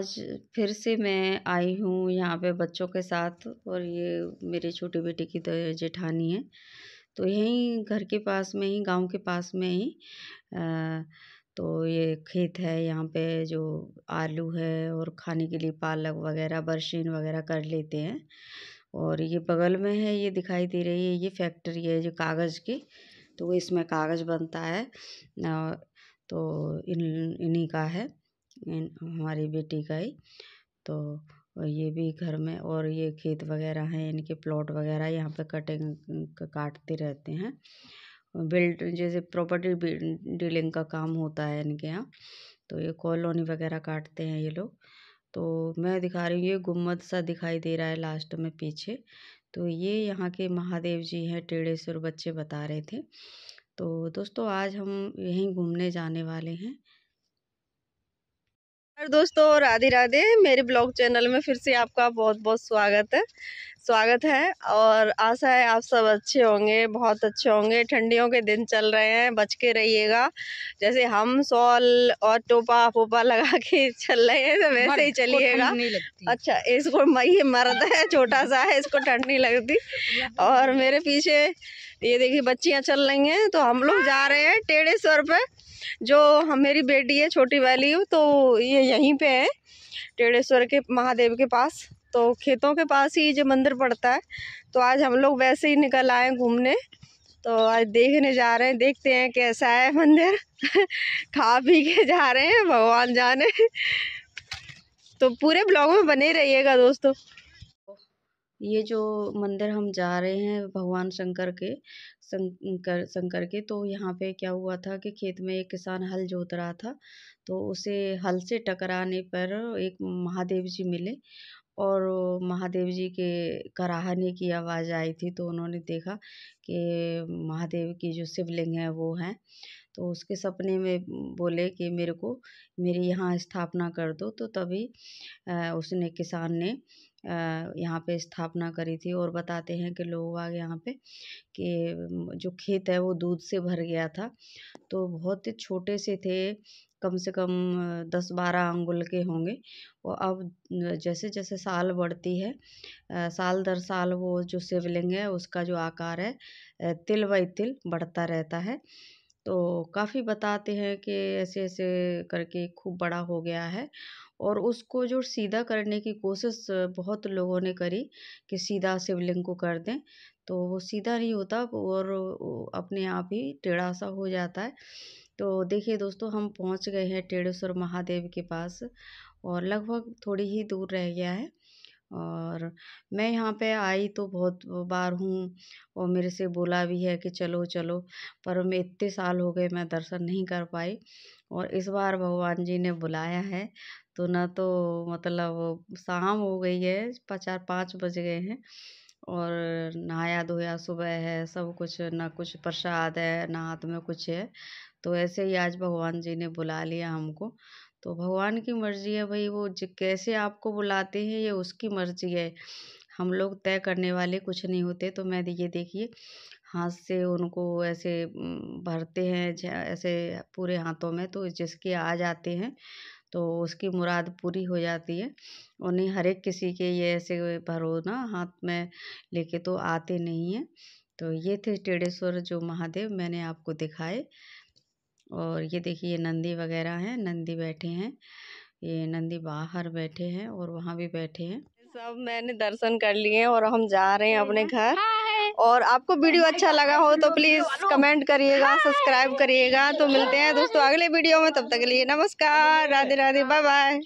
आज फिर से मैं आई हूँ यहाँ पे बच्चों के साथ और ये मेरे छोटे बेटे की तो जेठानी है तो यहीं घर के पास में ही गांव के पास में ही आ, तो ये खेत है यहाँ पे जो आलू है और खाने के लिए पालक वगैरह बरसीन वगैरह कर लेते हैं और ये बगल में है ये दिखाई दे रही है ये फैक्ट्री है जो कागज़ की तो इसमें कागज़ बनता है तो इन इन्हीं का है हमारी बेटी का ही तो ये भी घर में और ये खेत वगैरह हैं इनके प्लॉट वगैरह यहाँ पे कटिंग काटते रहते हैं बिल्ड जैसे प्रॉपर्टी डीलिंग का काम होता है इनके यहाँ तो ये कॉलोनी वगैरह काटते हैं ये लोग तो मैं दिखा रही हूँ ये गुम्मद सा दिखाई दे रहा है लास्ट में पीछे तो ये यहाँ के महादेव जी हैं टेढ़ेश्वर बच्चे बता रहे थे तो दोस्तों आज हम यहीं घूमने जाने वाले हैं दोस्तों राधे राधे मेरे ब्लॉग चैनल में फिर से आपका बहुत बहुत स्वागत है स्वागत है और आशा है आप सब अच्छे होंगे बहुत अच्छे होंगे ठंडियों के दिन चल रहे हैं बच के रहिएगा जैसे हम सॉल और टोपा फोपा लगा के चल रहे हैं तो वैसे ही चलिएगा अच्छा इसको मई मर्द है छोटा सा है इसको ठंड नहीं लगती और मेरे पीछे ये देखिए बच्चियाँ चल रही हैं तो हम लोग जा रहे हैं टेढ़े स्वर पर जो हम मेरी बेटी है छोटी वाली तो ये यहीं पे है टेढ़ेश्वर के महादेव के पास तो खेतों के पास ही जो मंदिर पड़ता है तो आज हम लोग वैसे ही निकल आए घूमने तो आज देखने जा रहे हैं देखते हैं कैसा है मंदिर खा पी के जा रहे हैं भगवान जाने तो पूरे ब्लॉग में बने रहिएगा दोस्तों ये जो मंदिर हम जा रहे हैं भगवान शंकर के शंकर शंकर के तो यहाँ पे क्या हुआ था कि खेत में एक किसान हल जोत रहा था तो उसे हल से टकराने पर एक महादेव जी मिले और महादेव जी के कराहने की आवाज़ आई थी तो उन्होंने देखा कि महादेव की जो शिवलिंग है वो हैं तो उसके सपने में बोले कि मेरे को मेरे यहाँ स्थापना कर दो तो तभी उसने किसान ने यहाँ पे स्थापना करी थी और बताते हैं कि लोग आगे यहाँ पे कि जो खेत है वो दूध से भर गया था तो बहुत छोटे से थे कम से कम दस बारह अंगुल के होंगे और अब जैसे जैसे साल बढ़ती है साल दर साल वो जो शिवलिंग है उसका जो आकार है तिल बाई तिल बढ़ता रहता है तो काफ़ी बताते हैं कि ऐसे ऐसे करके खूब बड़ा हो गया है और उसको जो सीधा करने की कोशिश बहुत लोगों ने करी कि सीधा शिवलिंग को कर दें तो वो सीधा नहीं होता और अपने आप ही टेढ़ा सा हो जाता है तो देखिए दोस्तों हम पहुंच गए हैं टेढ़ेश्वर महादेव के पास और लगभग थोड़ी ही दूर रह गया है और मैं यहाँ पे आई तो बहुत बार हूँ और मेरे से बोला भी है कि चलो चलो पर मैं इतने साल हो गए मैं दर्शन नहीं कर पाई और इस बार भगवान जी ने बुलाया है तो ना तो मतलब शाम हो गई है चार पाँच बज गए हैं और नहाया धोया सुबह है सब कुछ ना कुछ प्रसाद है ना हाथ में कुछ है तो ऐसे ही आज भगवान जी ने बुला लिया हमको तो भगवान की मर्जी है भाई वो कैसे आपको बुलाते हैं ये उसकी मर्जी है हम लोग तय करने वाले कुछ नहीं होते तो मैं ये देखिए हाथ से उनको ऐसे भरते हैं ऐसे पूरे हाथों में तो जिसके आ जाते हैं तो उसकी मुराद पूरी हो जाती है उन्हें हर एक किसी के ये ऐसे भरोना हाथ में लेके तो आते नहीं हैं तो ये थे टेढ़ेश्वर जो महादेव मैंने आपको दिखाए और ये देखिए नंदी वगैरह हैं नंदी बैठे हैं ये नंदी बाहर बैठे हैं और वहाँ भी बैठे हैं सब मैंने दर्शन कर लिए और हम जा रहे हैं अपने घर और आपको वीडियो अच्छा लगा हो तो प्लीज़ कमेंट करिएगा सब्सक्राइब करिएगा तो मिलते हैं दोस्तों अगले वीडियो में तब तक के लिए नमस्कार राधे राधे बाय बाय